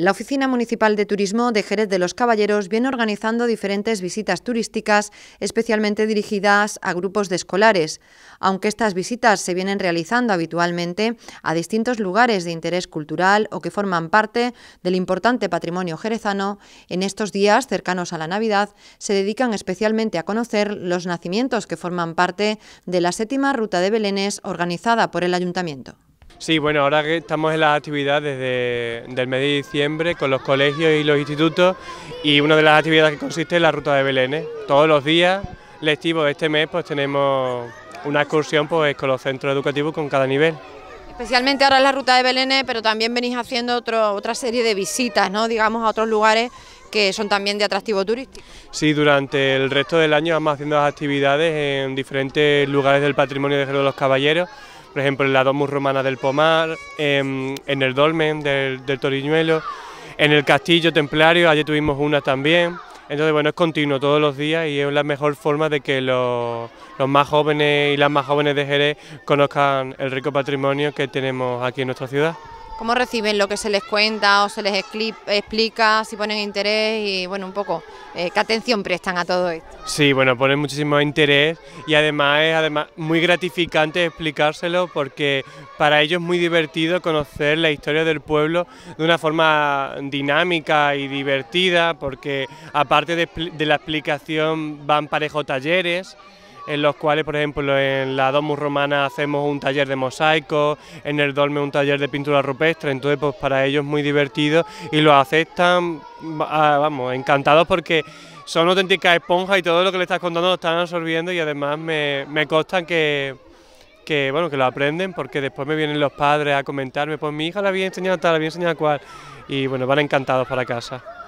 La Oficina Municipal de Turismo de Jerez de los Caballeros viene organizando diferentes visitas turísticas especialmente dirigidas a grupos de escolares. Aunque estas visitas se vienen realizando habitualmente a distintos lugares de interés cultural o que forman parte del importante patrimonio jerezano, en estos días cercanos a la Navidad se dedican especialmente a conocer los nacimientos que forman parte de la séptima ruta de Belénes organizada por el Ayuntamiento. Sí, bueno, ahora que estamos en las actividades desde del mes de diciembre con los colegios y los institutos y una de las actividades que consiste es la ruta de Belén. ¿eh? Todos los días lectivos de este mes pues tenemos una excursión pues con los centros educativos con cada nivel. Especialmente ahora en la ruta de Belén, pero también venís haciendo otra serie de visitas, ¿no? digamos, a otros lugares que son también de atractivo turístico. Sí, durante el resto del año vamos haciendo las actividades en diferentes lugares del patrimonio de Jerez de los Caballeros por ejemplo en la Domus Romana del Pomar, em, en, el Dolmen del, Toriñuelo, en el Castillo Templario, Allí tuvimos una también. Entonces, bueno, es continuo todos los días y es la mejor forma de que los, los más jóvenes y las más jóvenes de Jerez conozcan el rico patrimonio que tenemos aquí en nuestra ciudad cómo reciben lo que se les cuenta o se les explica, si ponen interés y bueno, un poco, eh, qué atención prestan a todo esto. Sí, bueno, ponen muchísimo interés y además es además, muy gratificante explicárselo porque para ellos es muy divertido conocer la historia del pueblo de una forma dinámica y divertida porque aparte de, de la explicación van parejo talleres en los cuales, por ejemplo, en la Domus Romana hacemos un taller de mosaico, en el Dolme un taller de pintura rupestre, entonces pues para ellos muy divertido y lo aceptan, ah, vamos, encantados porque son auténticas esponjas y todo lo que le estás contando lo están absorbiendo y además me, me que, bueno que lo aprenden porque después me vienen los padres a comentarme pues mi hija la había enseñado tal, la había enseñado cual y bueno van encantados para casa.